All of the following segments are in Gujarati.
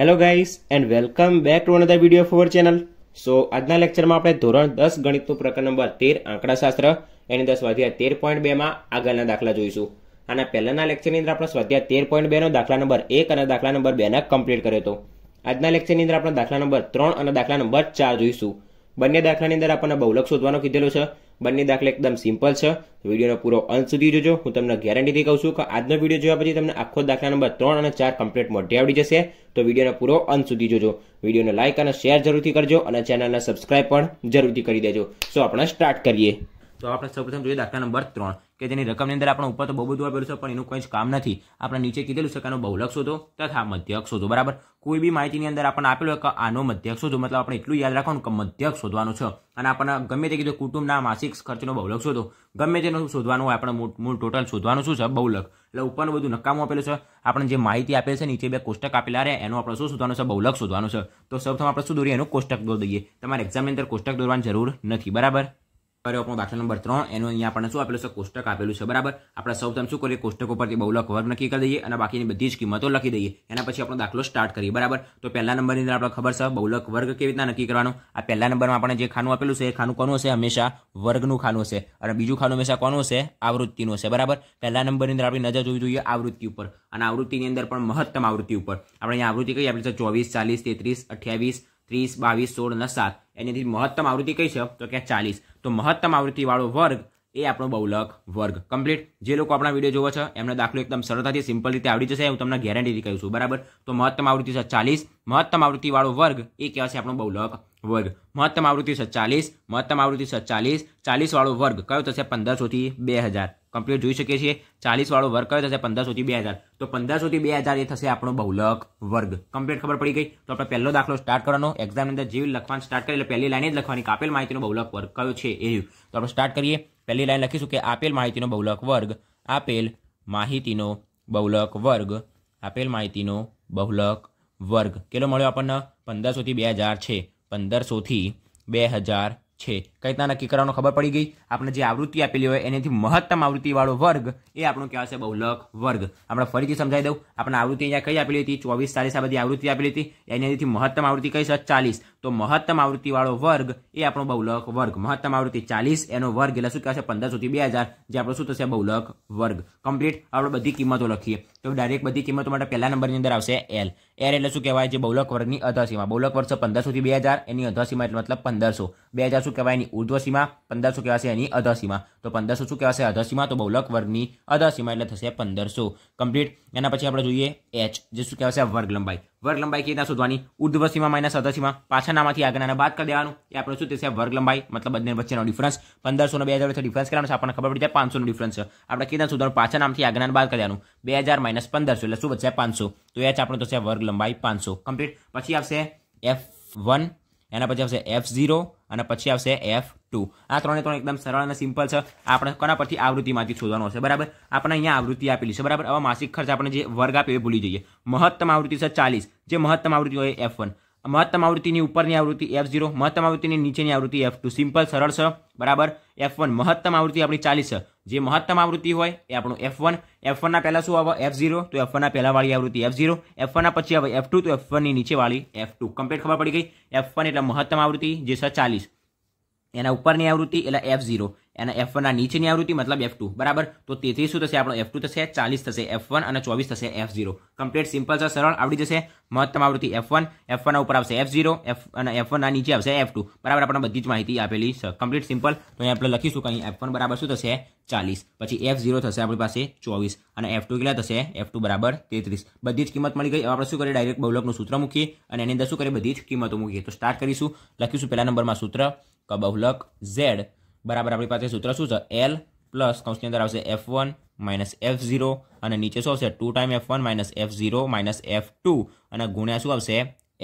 hello guys and welcome back to another video for channel so આજના લેક્ચરમાં આપણે ધોરણ દસ ગણિતનું પ્રકરણ નંબર તેર આંકડાશાસ્ત્ર એની દસ સ્વાધ્યાય તેર પોઈન્ટ બેમાં આગળના દાખલા જોઈશું અને પહેલાના લેક્ચરની અંદર આપણે સ્વાધ્યાય તેર પોઈન્ટ બેનો દાખલા નંબર એક અને દાખલા નંબર બેના કમ્પ્લીટ કર્યો હતો આજના લેક્ચરની અંદર આપણે દાખલા નંબર ત્રણ અને દાખલા નંબર ચાર જોઈશું બંને દાખલાની અંદર આપણને બહુલક શોધવાનો કીધેલો છે બંને દાખલા એકદમ સિમ્પલ છે વિડીયોનો પૂરો અંત સુધી જોજો હું તમને ગેરંટીથી કહું છું કે આજનો વિડીયો જોયા પછી તમને આખો દાખલા નંબર ત્રણ અને ચાર કમ્પ્લીટ મોઢે આવડી જશે તો વિડીયોનો પૂરો અંત સુધી જોજો વિડીયોને લાઇક અને શેર જરૂરથી કરજો અને ચેનલને સબસ્ક્રાઇબ પણ જરૂરથી કરી દેજો સો આપણે સ્ટાર્ટ કરીએ તો આપણે સૌપ્રથમ જોઈએ દાખલા નંબર ત્રણ કે જેની રકમની અંદર આપણે ઉપર તો બહુ બધું આપેલું છે પણ એનું કોઈ જ કામ નથી આપણે નીચે કીધેલું છે કે આનો બહુલક શોધો તથા મધ્યક શોધો બરાબર કોઈ બી માહિતીની અંદર આપણને આપેલું કે આનો મધ્યક શોધો મતલબ આપણે એટલું યાદ રાખવાનું કે મધ્યક શોધવાનું છે અને આપણને ગમે તે કીધું કુટુંબના માસિક ખર્ચનો બહુલક શોધો ગમે તેનું શોધવાનું હોય આપણે મૂળ ટોટલ શોધવાનું શું છે બહુલક એટલે ઉપરનું બધું નકામું આપેલું છે આપણે જે માહિતી આપેલ છે નીચે બે કોષ્ટક આપેલા રહે એનું આપણે શું શોધવાનું છે બહુલક શોધવાનું છે તો સૌપ્રથમ આપણે શું દોરીએ એનું કોષ્ટક દોર દઈએ તમારે એક્ઝામની અંદર કોષ્ટક દોરવાની જરૂર નથી બરાબર કર્યો આપણો દાખલા નંબર ત્રણ એનું અહીંયા આપણને શું આપેલું છે કોષ્ટક આપેલું છે બરાબર આપણે સૌ પ્રથમ શું કરીએ કોષ્ટક ઉપરથી બહુલક વર્ગ નક્કી કરી દઈએ અને બાકીની બધી જ કિંમતો લખી દઈએ એના પછી આપણો દાખલો સ્ટાર્ટ કરીએ બરાબર તો પહેલા નંબરની અંદર આપણે ખબર છે બહુલક વર્ગ કેવી રીતના નક્કી કરવાનો આ પહેલા નંબરમાં આપણે જે ખાનું આપેલું છે એ ખાનું કોનું હશે હંમેશા વર્ગનું ખાનું હશે અને બીજું ખાનું હંમેશા કોનું હશે આવૃત્તિનું હશે બરાબર પહેલા નંબરની અંદર આપણી નજર જોવી જોઈએ આવૃત્તિ ઉપર અને આવૃત્તિની અંદર પણ મહત્તમ આવૃત્તિ ઉપર આપણે અહીંયા આવૃત્તિ કહીએ આપણે છે ચોવીસ ચાલીસ તેત્રીસ અઠ્યાવીસ ત્રીસ બાવીસ સોળ અને સાત એની મહત્તમ આવૃત્તિ કઈ છે તો કે ચાલીસ તો મહત્તમ આવૃત્તિવાળો વર્ગ એ આપણો બહુલક વર્ગ કમ્પ્લીટ જે લોકો આપણા વિડીયો જોવો છે એમનો દાખલો એકદમ સરળતાથી સિમ્પલ રીતે આવડી જશે હું તમને ગેરંટીથી કહું છું બરાબર તો મહત્તમ આવૃત્તિ છે ચાલીસ મહત્તમ આવૃત્તિવાળો વર્ગ એ કહેવાય છે આપણો બહુલક વર્ગ મહત્તમ આવૃત્તિ છે ચાલીસ મહત્તમ આવૃત્તિ છે ચાલીસ ચાલીસવાળો વર્ગ કયો થશે પંદરસોથી બે હજાર કમ્પ્લીટ જોઈ શકીએ છીએ ચાલીસવાળો વર્ગ કયો થશે પંદરસોથી બે હજાર તો પંદરસોથી બે હજાર એ થશે આપણો બહુલક વર્ગ કમ્પ્લીટ ખબર પડી ગઈ તો આપણે પહેલો દાખલો સ્ટાર્ટ કરવાનો એક્ઝામ અંદર જેવી લખવાનું સ્ટાર્ટ કરીએ એટલે પહેલી લાઈને જ લખવાની આપેલ માહિતીનો બહુલક વર્ગ કયો છે એ તો આપણે સ્ટાર્ટ કરીએ પહેલી લાઈન લખીશું કે આપેલ માહિતીનો બહુલક વર્ગ આપેલ માહિતીનો બહુલક વર્ગ આપેલ માહિતીનો બહુલક વર્ગ કેટલો મળ્યો આપણને પંદરસોથી બે હજાર છે પંદરસોથી બે હજાર છે કઈ રીતના નક્કી કરવાનો ખબર પડી ગઈ આપણે જે આવૃત્તિ આપેલી હોય એનાથી મહત્તમ આવૃત્તિવાળો વર્ગ એ આપણો કહેવાશે બહુલક વર્ગ આપણે ફરીથી સમજાવી દઉં આપણે આવૃત્તિ અહીંયા કઈ આપેલી હતી ચોવીસ ચાલીસ આ બધી આવૃત્તિ આપેલી હતી એનાથી મહત્તમ આવૃત્તિ કઈ છે ચાલીસ તો મહત્તમ આવૃત્તિવાળો વર્ગ એ આપણો બહુલક વર્ગ મહત્તમ આવૃત્તિ ચાલીસ એનો વર્ગ એટલે શું કહેવાશે સુધી બે હજાર જે આપણો શું થશે બહુલક વર્ગ કમ્પ્લીટ આપણે બધી કિંમતો લખીએ તો ડાયરેક્ટ બધી કિંમતો માટે પહેલા નંબરની અંદર આવશે એલ એર એટલે શું કહેવાય જે બૌલક વર્ગની અધસીમા બૌલક વર્ષ પંદરસોથી બે હજાર એની અધસીમા એટલે મતલબ પંદરસો બે હજાર શું કહેવાય એની ઉર્ધ્વસીમા પંદરસો કહેવાશે એની અધસીમા તો પંદરસો શું કહેવાશે અધસીમા તો બૌલક વર્ગની અધસીમા એટલે થશે પંદરસો કમ્પ્લીટ એના પછી આપણે જોઈએ એચ જે શું કહેવાશે વર્ગ લંબાઈ વર્ગ લંબાઈ કેવી રીતના શોધવાની ઉર્ધ્વ સીમા માઇનસ અધસીમાં પાછળનામાંથી આગળના બાદ કરી દેવાનું એ આપણે શું થશે વર્ગ લંબાઈ મતલબ બંને વચ્ચેનો ડિફરન્સ પંદરસો બે હજાર વચ્ચે ડિફરન્સ કરવાનો છે આપણને ખબર પડી જાય પાંચસોનો ડિફરન્સ આપણે કેવી રીતના શોધવાનું પાછળનામાંથી આગળના બાદ કરી દેવાનું બે હજાર માઇનસ પંદરસો એટલે શું વધશે પાંચસો તો એ આપણે આપણો થશે વર્ગ લંબાઈ પાંચસો કમ્પ્લીટ પછી આવશે એફ વન એના પછી આવશે એફ ઝીરો અને પછી આવશે એફ ટુ આ ત્રણે ત્રણ એકદમ સરળ અને સિમ્પલ છે આપણે કોના પરથી આવૃત્તિમાંથી શોધવાનો છે બરાબર આપણે અહીંયા આવૃત્તિ આપેલી છે બરાબર હવે માસિક ખર્ચ આપણે જે વર્ગ આપે એ ભૂલી જઈએ મહત્તમ આવૃત્તિ છે ચાલીસ જે મહત્તમ આવૃત્તિ હોય એફ વન મહત્તમ આવૃત્તિની ઉપરની આવૃત્તિ એફ ઝીરો મહત્તમ આવૃત્તિની નીચેની આવૃત્તિ એફ ટુ સિમ્પલ સરળ છે બરાબર એફ વન મહત્તમ આવૃત્તિ આપણી ચાલીસ છે જે મહત્તમ આવૃત્તિ હોય એ આપણું એફ વન એફ વનના પહેલાં શું આવે એફ ઝીરો તો એફ વનના પહેલાંવાળી આવૃત્તિ એફ ઝીરો એફ વનના પછી આવે એફ ટુ તો એફ વનની નીચેવાળી એફ ટુ કમ્પ્લીટ ખબર પડી ગઈ એફ વન એટલે મહત્તમ આવૃત્તિ જે છે ચાલીસ એના ઉપરની આવૃત્તિ એટલે એફ ઝીરો એના એફ વનના નીચેની આવૃત્તિ મતલબ એફ ટુ બરાબર તો તેથી શું થશે આપણો એફ ટુ થશે ચાલીસ થશે એફ વન અને ચોવીસ થશે એફ ઝીરો કમ્પ્લીટ સિમ્પલ છે સરળ આવડી જશે મહત્તમ આવૃત્તિ એફ વન એફ વનના ઉપર આવશે એફ ઝીરો એફ અને એફ વનના નીચે આવશે એફ ટુ બરાબર આપણને બધી જ માહિતી આપેલી છે કમ્પ્લીટ સિમ્પલ તો અહીં આપણે લખીશું કે અહીં એફ વન બરાબર શું થશે ચાલીસ પછી એફ ઝીરો થશે આપણી પાસે ચોવીસ અને એફ ટુ કેટલા થશે એફ ટુ બરાબર તેત્રીસ બધી જ કિંમત મળી ગઈ હવે આપણે શું કરીએ ડાયરેક્ટ બહુલકનું સૂત્ર મૂકીએ અને એની અંદર શું કરીએ બધી જ કિંમતો મૂકીએ તો સ્ટાર્ટ કરીશું લખીશું પહેલા નંબરમાં સૂત્ર કબહુલક ઝેડ બરાબર આપણી પાસે સૂત્ર શું છે એલ પ્લસ કૌંસની અંદર આવશે F one minus F zero અને નીચે શું આવશે two time F one minus F zero minus F two અને ગુણ્યા શું આવશે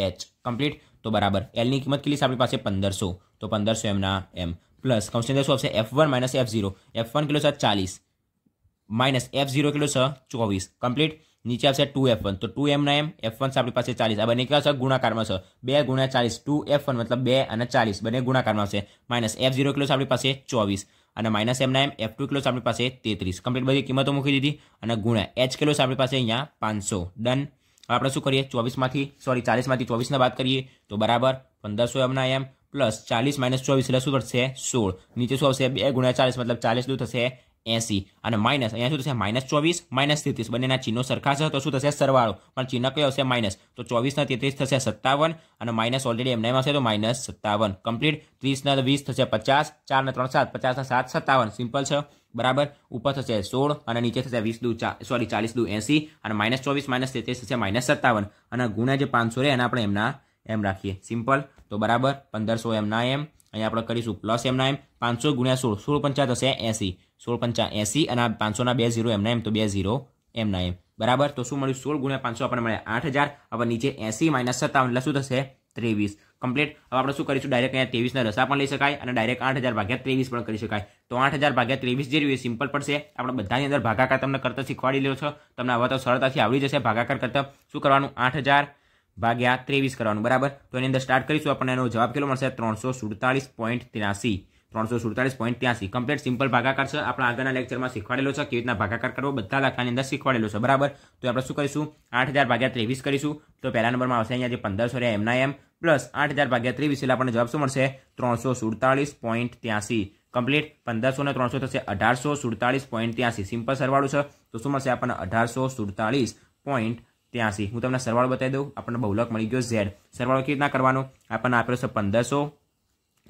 એચ કમ્પ્લીટ તો બરાબર એલની કિંમત કેટલી છે આપણી પાસે પંદરસો તો પંદરસો એમના એમ પ્લસ કૌંસની અંદર શું આવશે F one minus F zero F one kilo છે ચાલીસ માઇનસ એફ ઝીરો કિલો છે ચોવીસ કમ્પ્લીટ નીચે આવશે ટુ એફ વન તો ટુ એમના એમ એફ વન આપણી પાસે ચાલીસ આ બંને કેવા છે ગુણાકારમાં છે બે ગુણ્યા ચાલીસ ટુ એફ વન મતલબ બે અને ચાલીસ બંને ગુણાકારમાં આવશે માઇનસ એફ ઝીરો કિલો આપણી પાસે ચોવીસ અને માઇનસ એમના એમ એફ ટુ કિલો આપણી પાસે તેત્રીસ કમ્પ્લીટ બધી કિંમતો મૂકી દીધી અને ગુણ્યા એચ કિલો આપણી પાસે અહીંયા પાંચસો ડન હવે આપણે શું કરીએ ચોવીસમાંથી સોરી ચાલીસમાંથી ચોવીસને વાત કરીએ તો બરાબર પંદરસો એમના એમ પ્લસ ચાલીસ માઇનસ ચોવીસ એટલે શું થશે સોળ નીચે શું આવશે બે ગુણ્યા ચાલીસ મતલબ ચાલીસ દૂ થશે એસી અને માઇનસ અહીંયા શું થશે માઇનસ ચોવીસ માઇનસ તેત્રીસ બંનેના ચિહ્નો સરખા છે તો શું થશે સરવાળો પણ ચિહ્ન કયો હશે માઇનસ તો ચોવીસના તેત્રીસ થશે સત્તાવન અને માઇનસ ઓલરેડી એમના હશે તો માઇનસ સત્તાવન કમ્પ્લીટ ત્રીસના વીસ થશે પચાસ ચારના ત્રણ સાત પચાસના સાત સત્તાવન સિમ્પલ છે બરાબર ઉપર થશે સોળ અને નીચે થશે વીસ દુ સોરી ચાલીસ દુ એસી અને માઇનસ ચોવીસ માઇનસ તેત્રીસ થશે માઇનસ સત્તાવન અને ગુણ્યા જે પાંચસો રહે એના આપણે એમના એમ રાખીએ સિમ્પલ તો બરાબર પંદરસો એમના એમ અહીંયા આપણે કરીશું પ્લસ એમના એમ પાંચસો ગુણ્યા સોળ સોળ પંચાત થશે એસી સોળ પંચા એસી અને પાંચસોના બે ઝીરો એમના એમ તો બે ઝીરો એમના એમ બરાબર તો શું મળ્યું સોળ ગુણ્યા પાંચસો આપણને મળે આઠ હજાર હવે નીચે એસી માઇનસ સત્તાવન એટલે શું થશે ત્રેવીસ કમ્પ્લીટ હવે આપણે શું કરીશું ડાયરેક્ટ અહીંયા ત્રેવીસના રસા પણ લઈ શકાય અને ડાયરેક્ટ આઠ હજાર ભાગ્યા ત્રેવીસ પણ કરી શકાય તો આઠ હજાર ભાગ્યા ત્રેવીસ જે રહ્યું સિમ્પલ પડશે આપણે બધાની અંદર ભાગાકાર તમને કરતા શીખવાડી લો છો તમને હવે તો સરળતાથી આવડી જશે ભાગાકાર કરતા શું કરવાનું આઠ હજાર ભાગ્યા ત્રેવીસ કરવાનું બરાબર તો એની અંદર સ્ટાર્ટ કરીશું આપણને એનો જવાબ કેટલો મળશે ત્રણસો સુડતાલીસ પોઈન્ટ ત્રાસી ત્રણસો સુડતાલીસ પોઈન્ટ ત્યાંસી કમ્પ્લીટ સિમ્પલ ભાગાકાર છે આપણે આગળના લેક્ચરમાં શીખવાડેલો છે કેવી રીતના ભાગાકાર કરવો બધા દાખલાની અંદર શીખવાડેલો છે બરાબર તો આપણે શું કરીશું આઠ હજાર ભાગ્યા ત્રેવીસ કરીશું તો પહેલા નંબરમાં આવશે અહીંયા જે પંદરસો રહ્યા એમના એમ પ્લસ આઠ હજાર ભાગ્યા ત્રેવીસ એટલે આપણને જવાબ શું મળશે ત્રણસો સુડતાલીસ પોઈન્ટ ત્યાંસી કમ્પ્લીટ પંદરસો ને ત્રણસો થશે અઢારસો સુડતાલીસ પોઈન્ટ ત્યાંસી સિમ્પલ સરવાળો છે તો શું મળશે આપણને અઢારસો સુડતાલીસ પોઈન્ટ ત્યાંસી હું તમને સરવાળો બતાવી દઉં આપણને બહુલક મળી ગયો ઝેડ સરવાળો કેવી રીતના કરવાનો આપણને આપેલો છે પંદરસો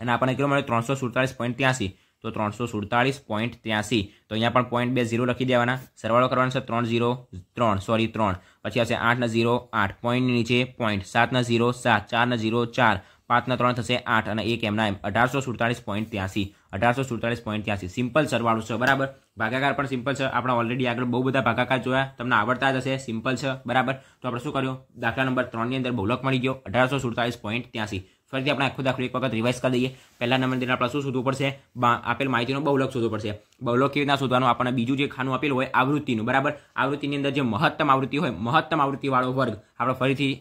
અને આપણને કેટલું મળ્યું ત્રણસો સુડતાલીસ પોઈન્ટ ત્યાંસી તો ત્રણસો સુડતાળીસ પોઈન્ટ ત્યાંસી તો અહીંયા પણ પોઈન્ટ બે ઝીરો લખી દેવાના સરવાળો કરવાનો છે ત્રણ ઝીરો ત્રણ સોરી ત્રણ પછી આવશે આઠના ઝીરો આઠ પોઈન્ટની નીચે પોઈન્ટ સાતના ઝીરો સાત ચારના ઝીરો ચાર પાંચના ત્રણ થશે આઠ અને એક એમના એમ અઢારસો સુડતાલીસ પોઈન્ટ ત્યાંસી અઢારસો સુડતાલીસ પોઈન્ટ ત્યાંસી સિમ્પલ સરવાળો છે બરાબર ભાગાકાર પણ સિમ્પલ છે આપણે ઓલરેડી આગળ બહુ બધા ભાગાકાર જોયા તમને આવડતા જ હશે સિમ્પલ છે બરાબર તો આપણે શું કર્યું દાખલા નંબર ત્રણની અંદર બહુલક મળી ગયો અઢારસો સુડતાળીસ પોઈન્ટ ત્યાંસી ફરીથી આપણે આખું દાખલું એક વખત રિવાઇઝ કરી દઈએ પહેલા નંબરને આપણે શું શોધવું પડશે આપેલ માહિતીનો બહુલક શોધવો પડશે બહુલક કેવી રીતના શોધવાનું આપણને બીજું જે ખાનું આપેલું હોય આવૃત્તિનું બરાબર આવૃત્તિની અંદર જે મહત્તમ આવૃત્તિ હોય મહત્તમ આવૃત્તિવાળો વર્ગ આપણે ફરીથી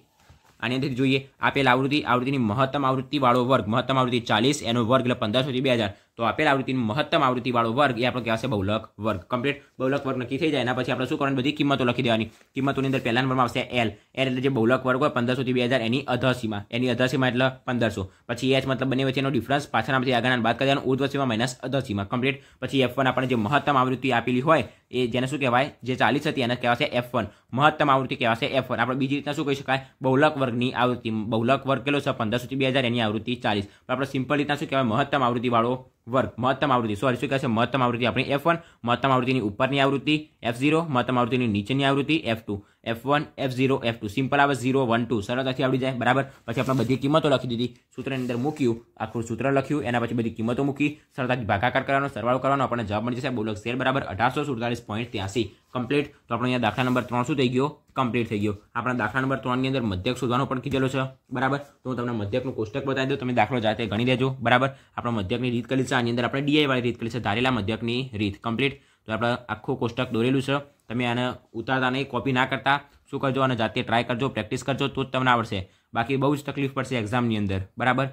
આની અંદર જોઈએ આપેલ આવૃત્તિ આવૃત્તિની મહત્તમ આવૃત્તિવાળો વર્ગ મહત્તમ આવૃત્તિ ચાલીસ એનો વર્ગ એટલે પંદરસોથી બે હજાર તો આપેલ આવૃત્તિનો મહત્તમ આવૃત્તિવાળો વર્ગ એ આપણો કહેવાશે બહુલક વર્ગ કમ્પ્લીટ બહુલક વર્ગ નક્કી થઈ જાય એના પછી આપણે શું કરવાની બધી કિંમતો લખી દેવાની કિંમતોની અંદર પહેલા નંબરમાં આવશે એલ એલ એટલે જે બહુલક વર્ગ હોય પંદરસોથી બે હજાર એની અધસીમાં એની અધસીમાં એટલે પંદરસો પછી એચ મતલબ બંને વચ્ચેનો ડિફરન્સ પાછળના પછી આગળના બાદ કરવાનું ઉર્ધ્વસીમાં માઇનસ અધસીમાં કમ્પ્લીટ પછી એફ વન આપણને જે મહત્તમ આવૃત્તિ આપેલી હોય એ જેને શું કહેવાય જે ચાલીસ હતી એને કહેવાશે એફ વન મહત્તમ આવૃત્તિ કહેવાશે એફ વન આપણે બીજી રીતના શું કહી શકાય બહુલક વર્ગની આવૃત્તિ બહુલક વર્ગ કેટલો છે પંદરસોથી બે હજાર એની આવૃત્તિ ચાલીસ આપણે સિમ્પલ રીતના શું કહેવાય મહત્તમ આવૃત્તિવાળો વર્ગ મહત્તમ આવૃત્તિ સોરી શું કહેશે મહત્તમ આવૃત્તિ આપણી એફ વન મહત્તમ આવૃત્તિની ઉપરની આવૃત્તિ એફ ઝીરો મહત્તમ આવૃત્તિની નીચેની આવૃત્તિ F two F one F zero F two simple આવે ઝીરો વન ટુ સરળતાથી આવડી જાય બરાબર પછી આપણે બધી કિંમતો લખી દીધી સૂત્રની અંદર મૂક્યું આખું સૂત્ર લખ્યું એના પછી બધી કિંમતો મૂકી સરળતાથી ભાગાકાર કરવાનો સરવાળો કરવાનો આપણને જવાબ મળી જશે બોલો શેર બરાબર અઢારસો સુડતાલીસ પોઈન્ટ ત્યાંસી કમ્પ્લીટ તો આપણે અહીંયા દાખલા નંબર ત્રણ શું થઈ ગયો કમ્પ્લીટ થઈ ગયો આપણા દાખલા નંબર ત્રણની અંદર મધ્યક શોધવાનો પણ કીધેલો છે બરાબર તો હું તમને મધ્યકનું કોષ્ટક બતાવી દઉં તમે દાખલો જાતે ગણી દેજો બરાબર આપણે મધ્યકની રીત કરી છે આની અંદર આપણે ડીઆઈ વાળી રીત કરી છે ધારેલા મધ્યકની રીત કમ્પ્લીટ તો આપણે આખું કોષ્ટક દોરેલું છે તમે આને ઉતારતા નહીં કોપી ના કરતા શું કરજો અને જાતે ટ્રાય કરજો પ્રેક્ટિસ કરજો તો જ તમને આવડશે બાકી બહુ જ તકલીફ પડશે એક્ઝામની અંદર બરાબર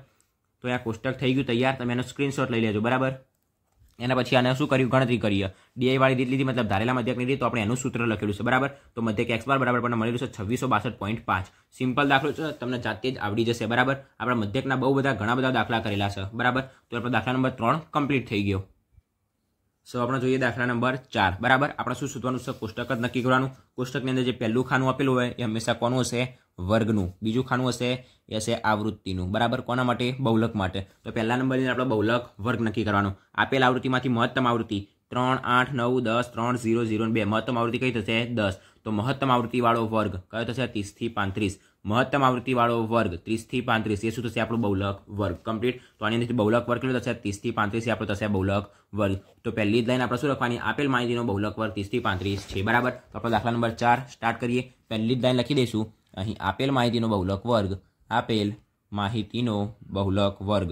તો આ પુસ્તક થઈ ગયું તૈયાર તમે એનો સ્ક્રીનશોટ લઈ લેજો બરાબર એના પછી આને શું કર્યું ગણતરી કરીએ ડીઆઈ વાળી રીત લીધી મતલબ ધારેલા મધ્યક રીત તો આપણે એનું સૂત્ર લખેલું છે બરાબર તો મધ્યક એક્સ બાર બરાબર પણ મળેલું છે છવ્વીસો બાસઠ પોઈન્ટ પાંચ સિમ્પલ દાખલો છે તમને જાતે જ આવડી જશે બરાબર આપણા મધ્યકના બહુ બધા ઘણા બધા દાખલા કરેલા છે બરાબર તો આપણો દાખલા નંબર ત્રણ કમ્પ્લીટ થઈ ગયો સો આપણે જોઈએ દાખલા નંબર ચાર બરાબર આપણે શું શોધવાનું છે કોષ્ટક જ નક્કી કરવાનું કોષ્ટકની અંદર જે પહેલું ખાનું આપેલું હોય એ હંમેશા કોનું હશે વર્ગનું બીજું ખાનું હશે એ હશે આવૃત્તિનું બરાબર કોના માટે બહુલક માટે તો પહેલા નંબરની આપણે બહુલક વર્ગ નક્કી કરવાનો આપેલ આવૃત્તિમાંથી મહત્તમ આવૃત્તિ ત્રણ આઠ નવ દસ ત્રણ ઝીરો ઝીરો બે મહત્તમ આવૃત્તિ કઈ થશે દસ તો મહત્તમ આવૃત્તિવાળો વર્ગ કયો થશે ત્રીસથી પાંત્રીસ મહત્તમ આવૃત્તિવાળો વર્ગ ત્રીસથી પાંત્રીસ એ શું થશે આપણો બહુલક વર્ગ કમ્પ્લીટ તો આની અંદરથી બહુલક વર્ગ કેટલો થશે ત્રીસથી પાંત્રીસ એ આપણો થશે બહુલક વર્ગ તો પહેલી જ લાઈન આપણે શું લખવાની આપેલ માહિતીનો બહુલક વર્ગ ત્રીસથી પાંત્રીસ છે બરાબર તો આપણો દાખલા નંબર ચાર સ્ટાર્ટ કરીએ પહેલી જ લાઈન લખી દઈશું અહીં આપેલ માહિતીનો બહુલક વર્ગ આપેલ માહિતીનો બહુલક વર્ગ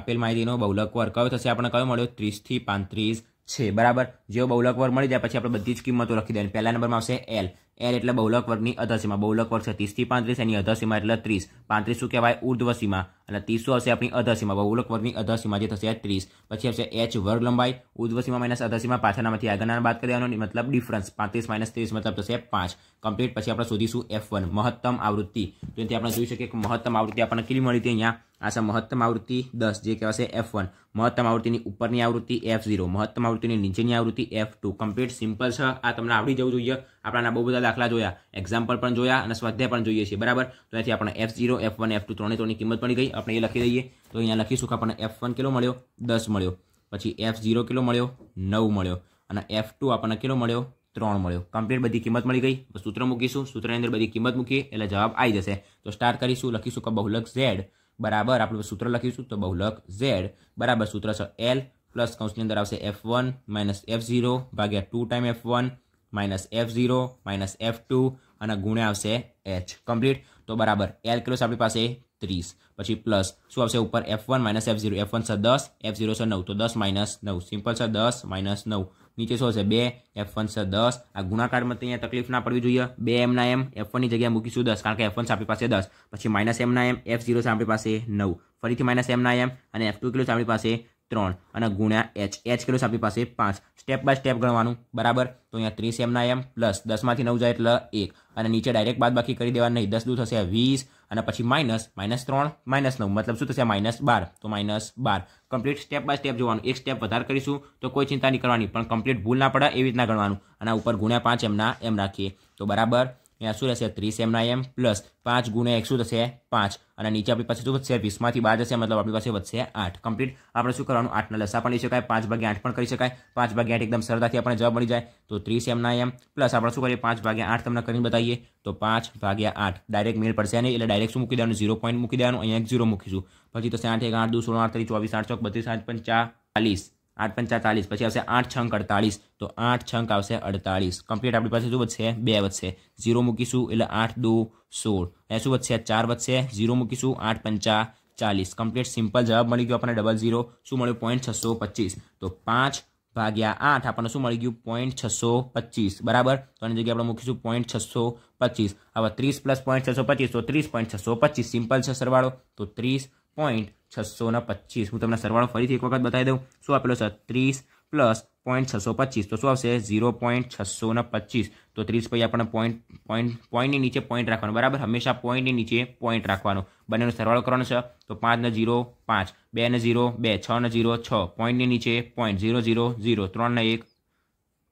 આપેલ માહિતીનો બહુલક વર્ગ કયો થશે આપણને કયો મળ્યો ત્રીસથી પાંત્રીસ છે બરાબર જેવો બહુલક વર્ગ મળી જાય પછી આપણે બધી જ કિંમતો લખી દેવાની પહેલા નંબરમાં આવશે એલ એર એટલે બહુલક વર્ગની અધસીમા બહુલક વર્ગ છે ત્રીસથી પાંત્રીસ એની અધસીમા એટલે ત્રીસ પાંત્રીસ શું કહેવાય ઉર્ધ્વસીમા અને ત્રીસ શું હશે આપણી અધસીમા બહુલક વર્ગની અધસીમા જે થશે ત્રીસ પછી હશે એચ વર્ગ લંબાઈ ઉર્ધ્વસીમા માઇનસ અધસીમા પાછળનામાંથી આગળના બાદ કરવાનો મતલબ ડિફરન્સ પાંત્રીસ માઇનસ ત્રીસ મતલબ થશે પાંચ કમ્પ્લીટ પછી આપણે શોધીશું એફ વન મહત્તમ આવૃત્તિ તો આપણે જોઈ શકીએ કે મહત્તમ આવૃત્તિ આપણને કેટલી મળી હતી અહીંયા આ મહત્તમ આવૃત્તિ દસ જે કહેવાશે એફ વન મહત્તમ આવૃત્તિની ઉપરની આવૃત્તિ એફ ઝીરો મહત્તમ આવૃત્તિની નીચેની આવૃત્તિ એફ ટુ કમ્પ્લીટ સિમ્પલ છે આ તમને આવડી જવું જોઈએ આપણા બહુ બધા દાખલા જોયા એક્ઝામ્પલ પણ જોયા અને સ્વાધ્યાય પણ જોઈએ છીએ બરાબર તો અહીંથી આપણે F zero F one F two ત્રણે ત્રણની કિંમત મળી ગઈ આપણે એ લખી દઈએ તો અહીંયા લખીશું કે આપણને એફ વન કિલો મળ્યો દસ મળ્યો પછી એફ ઝીરો કિલો મળ્યો નવ મળ્યો અને એફ ટુ આપણને કિલો મળ્યો ત્રણ મળ્યો કમ્પ્લીટ બધી કિંમત મળી ગઈ સૂત્ર મૂકીશું સૂત્રની અંદર બધી કિંમત મૂકીએ એટલે જવાબ આવી જશે તો સ્ટાર્ટ કરીશું લખીશું કે બહુલક ઝેડ બરાબર આપણે સૂત્ર લખીશું તો બહુલક ઝેડ બરાબર સૂત્ર છે એલ પ્લસ કૌંસની અંદર આવશે F one minus F zero ભાગ્યા two time F one minus F zero minus F two અને ગુણે આવશે એચ કમ્પ્લીટ તો બરાબર એલ કિલોસ આપણી પાસે ત્રીસ પછી પ્લસ શું આવશે ઉપર F one minus F zero F one છે દસ એફ ઝીરો છે નવ તો દસ માઇનસ નવ સિમ્પલ છે દસ માઇનસ નવ નીચે શું હશે બે એફ વન છે દસ આ ગુણાકારમાં અહીંયા તકલીફ ના પડવી જોઈએ બે એમના એમ એફ વનની જગ્યાએ મૂકીશું દસ કારણ કે એફ વન આપણી પાસે દસ પછી માઇનસ એમના એમ એફ ઝીરો છે આપણી પાસે નવ ફરીથી માઇનસ એમના એમ અને એફ ટુ કિલો છે આપણી પાસે ત્રણ અને ગુણ્યા એચ એચ કેટલું છે આપણી પાસે પાંચ સ્ટેપ બાય સ્ટેપ ગણવાનું બરાબર તો અહીંયા ત્રીસ એમના એમ પ્લસ દસમાંથી નવ જાય એટલે એક અને નીચે ડાયરેક્ટ બાદ બાકી કરી દેવાના નહીં દસ દૂ થશે વીસ અને પછી માઇનસ માઇનસ ત્રણ માઇનસ નવ મતલબ શું થશે માઇનસ બાર તો માઇનસ બાર કમ્પ્લીટ સ્ટેપ બાય સ્ટેપ જોવાનું એક સ્ટેપ વધારે કરીશું તો કોઈ ચિંતા નહીં કરવાની પણ કમ્પ્લીટ ભૂલ ના પડે એવી રીતના ગણવાનું અને ઉપર ગુણ્યા પાંચ એમના એમ રાખીએ તો બરાબર ત્યાં શું રહેશે ત્રીસ એમના એમ પ્લસ પાંચ ગુણે એક શું થશે પાંચ અને નીચે આપણી પાસે શું વધશે વીસમાંથી બાદ હશે મતલબ આપણી પાસે વધશે આઠ કમ્પ્લીટ આપણે શું કરવાનું આઠના લસા પણ લઈ શકાય પાંચ ભાગ્યા આઠ પણ કરી શકાય પાંચ ભાગ્યા આઠ એકદમ સરળતાથી આપણે જવાબ મળી જાય તો ત્રીસ એમના એમ પ્લસ આપણે શું કરીએ પાંચ ભાગ્યા આઠ તમને કરીને બતાવીએ તો પાંચ ભાગ્યા આઠ ડાયરેક્ટ મેળ પડશે નહીં એટલે ડાયરેક્ટ શું મૂકી દેવાનું ઝીરો પોઈન્ટ મૂકી દેવાનું અહીંયા એક ઝીરો મૂકીશું પછી તો આઠ એક આઠ દુ સોળ આઠ ચોવીસ આઠ ચોક બત્રીસ આઠ પંચા ચાલીસ આઠ પંચા ચાલીસ પછી આવશે આઠ છંક અડતાળીસ તો આઠ છંક આવશે અડતાળીસ કમ્પ્લીટ આપણી પાસે શું વધશે બે વધશે ઝીરો મૂકીશું એટલે આઠ દો સોળ અહીંયા શું વધશે ચાર વધશે ઝીરો મૂકીશું આઠ પંચા ચાલીસ કમ્પ્લીટ સિમ્પલ જવાબ મળી ગયો આપણને ડબલ ઝીરો શું મળ્યું પોઈન્ટ છસો પચીસ તો પાંચ ભાગ્યા આઠ આપણને શું મળી ગયું પોઈન્ટ છસો પચીસ બરાબર તો આની જગ્યાએ આપણે મૂકીશું પોઈન્ટ છસો પચીસ આવા ત્રીસ પ્લસ પોઈન્ટ છસો પચીસ તો ત્રીસ પોઈન્ટ છસો પચીસ સિમ્પલ છે સરવાળો તો ત્રીસ પોઈન્ટ છસો ને પચીસ હું તમને સરવાળો ફરીથી એક વખત બતાવી દઉં શું આપેલો છે ત્રીસ પ્લસ પોઈન્ટ છસો પચીસ તો શું આવશે ઝીરો પોઈન્ટ છસો ને પચીસ તો ત્રીસ પછી આપણને પોઈન્ટ પોઈન્ટ પોઈન્ટની નીચે પોઈન્ટ રાખવાનો બરાબર હંમેશા પોઈન્ટની નીચે પોઈન્ટ રાખવાનો બંનેનો સરવાળો કરવાનો છે તો પાંચ ને ઝીરો પાંચ બે ને ઝીરો બે છ ને ઝીરો છ પોઈન્ટની નીચે પોઈન્ટ ઝીરો ઝીરો ઝીરો ત્રણ ને એક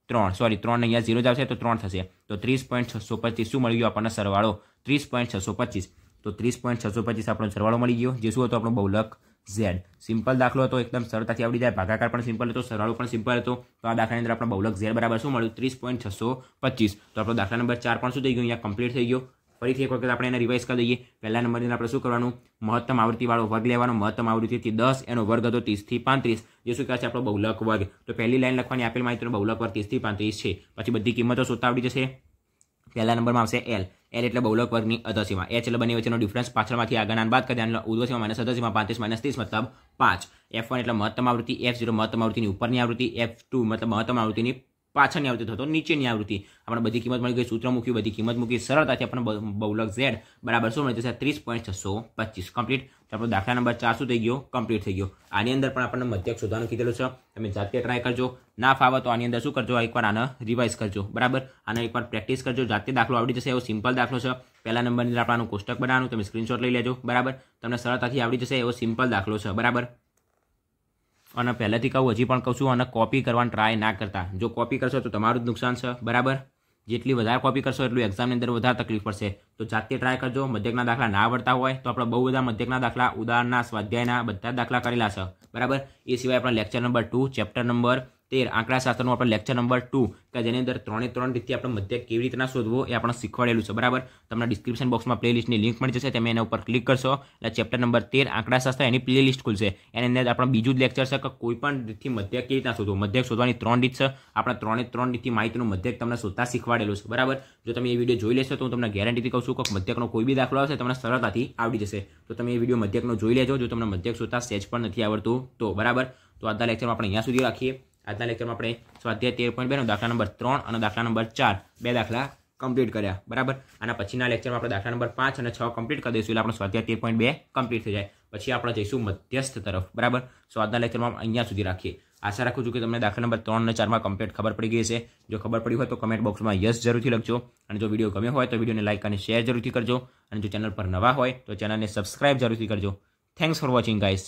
ત્રણ સોરી ત્રણ અહીંયા ઝીરો જ આવશે તો ત્રણ થશે તો ત્રીસ પોઈન્ટ છસો પચીસ શું મળી ગયું આપણને સરવાળો ત્રીસ પોઈન્ટ છસો પચીસ તો ત્રીસ પોઈન્ટ છસો પચીસ આપણો સરવાળો મળી ગયો જે શું હતો આપણો બહુલક ઝેડ સિમ્પલ દાખલો હતો એકદમ સરળતાથી આવડી જાય ભાગાકાર પણ સિમ્પલ હતો સરવાળો પણ સિમ્પલ હતો તો આ દાખલાની અંદર આપણો બહુલક ઝેડ બરાબર શું મળ્યું ત્રીસ પોઈન્ટ છસો પચીસ તો આપણો દાખલા નંબર ચાર પણ શું થઈ ગયો અહીંયા કમ્પ્લીટ થઈ ગયો ફરીથી એક વખત આપણે એને રિવાઇઝ કરી દઈએ પહેલા નંબરની આપણે શું કરવાનું મહત્તમ આવૃત્તિવાળો વર્ગ લેવાનો મહત્તમ આવૃત્તિથી દસ એનો વર્ગ હતો ત્રીસથી પાંત્રીસ જે શું કહે છે આપણો બહુલક વર્ગ તો પહેલી લાઈન લખવાની આપેલ માહિતીનો બહુલક વર્ગ ત્રીસથી પાંત્રીસ છે પછી બધી કિંમતો શોધતા આવડી જશે પહેલા નંબરમાં આવશે એલ એલ એટલે બહુલક વર્ગની અધસીમા એચ એટલે બંને વચ્ચેનો ડિફરન્સ પાછળમાંથી આગળના બાદ કરી અને ઉર્ધ્વસીમા માઇનસ અધસીમા પાંત્રીસ માઇનસ ત્રીસ મતલબ પાંચ એફ વન એટલે મહત્તમ આવૃત્તિ એફ ઝીરો મહત્તમ આવૃત્તિની ઉપરની આવૃત્તિ એફ ટુ મતલબ મહત્તમ આવૃત્તિની પાછળની આવૃત્તિ થતો નીચેની આવૃત્તિ આપણે બધી કિંમત મળી ગઈ સૂત્ર મૂક્યું બધી કિંમત મૂકી સરળતાથી આપણને બહુલક ઝેડ બરાબર શું મળી જશે ત્રીસ પોઈન્ટ છસો પચીસ કમ્પ્લીટ આપણો દાખલા નંબર ચાર શું થઈ ગયો કમ્પ્લીટ થઈ ગયો આની અંદર પણ આપણને મધ્યક શોધવાનું કીધેલું છે તમે જાતે ટ્રાય કરજો ના ફાવે તો આની અંદર શું કરજો એકવાર આને રિવાઇઝ કરજો બરાબર આને એકવાર પ્રેક્ટિસ કરજો જાતે દાખલો આવડી જશે એવો સિમ્પલ દાખલો છે પહેલા નંબરની અંદર આપણાનું કોષ્ટક બનાવવાનું તમે સ્ક્રીનશોટ લઈ લેજો બરાબર તમને સરળતાથી આવડી જશે એવો સિમ્પલ દાખલો છે બરાબર અને પહેલેથી કહું હજી પણ કહું છું અને કોપી કરવાની ટ્રાય ના કરતા જો કોપી કરશો તો તમારું જ નુકસાન છે બરાબર જેટલી વધારે કોપી કરશો એટલું એક્ઝામની અંદર વધારે તકલીફ પડશે તો જાતે ટ્રાય કરજો મધ્યકના દાખલા ના આવડતા હોય તો આપણે બહુ બધા મધ્યકના દાખલા ઉદાહરણના સ્વાધ્યાયના બધા દાખલા કરેલા છે બરાબર એ સિવાય આપણા lecture number two chapter number તેર આંકડાશાસ્ત્રનો આપણે લેક્ચર નંબર ટુ કે જેની અંદર ત્રણે ત્રણ રીતથી આપણે મધ્યક કેવી રીતના શોધવો એ આપણે શીખવાડેલું છે બરાબર તમને ડિસ્ક્રિપ્શન બોક્સમાં પ્લેલિસ્ટની લિંક મળી જશે તમે એના ઉપર ક્લિક કરશો એટલે ચેપ્ટર નંબર તેર આંકડાશાસ્ત્ર એની પ્લેલિસ્ટ ખુલશે એની અંદર આપણે બીજું જ લેક્ચર છે કે કોઈ પણ રીતથી મધ્યક કેવી રીતના શોધવું મધ્યક શોધવાની ત્રણ રીત છે આપણે ત્રણે ત્રણ રીતથી માહિતીનું મધ્યક તમને શોધતા શીખવાડેલું છે બરાબર જો તમે એ વિડીયો જોઈ લેશો તો હું તમને ગેરંટી કહું છું કે મધ્યકનો કોઈ બી દાખલો આવશે તમને સરળતાથી આવડી જશે તો તમે એ વિડીયો મધ્યકનો જોઈ લેજો જો તમને મધ્યક શોધતા સેજ પણ નથી આવડતું તો બરાબર તો આજના લેક્ચરમાં આપણે અહીંયા સુધી રાખીએ આજના લેક્ચરમાં આપણે સ્વાધ્યાય તેર પોઈન્ટ બેનો દાખલા નંબર ત્રણ અને દાખલા નંબર ચાર બે દાખલા કમ્પ્લીટ કર્યા બરાબર આના પછીના લેક્ચરમાં આપણે દાખલા નંબર પાંચ અને છ કમ્પ્લીટ કરી દઈશું એટલે આપણો સ્વાધ્યાય તેર પોઈન્ટ બે કમ્પ્લીટ થઈ જાય પછી આપણે જઈશું મધ્યસ્થ તરફ બરાબર સો આજના લેક્ચરમાં અહીંયા સુધી રાખીએ આશા રાખું છું કે તમને દાખલા નંબર ત્રણ અને ચારમાં કમ્પ્લીટ ખબર પડી ગઈ છે જો ખબર પડી હોય તો કમેન્ટ બોક્સમાં યસ જરૂરથી લખજો અને જો વિડીયો ગમે હોય તો વિડીયોને લાઇક અને શેર જરૂરથી કરજો અને જો ચેનલ પર નવા હોય તો ચેનલને સબસ્ક્રાઇબ જરૂરથી કરજો થેન્ક્સ ફોર વોચિંગ ગાઈસ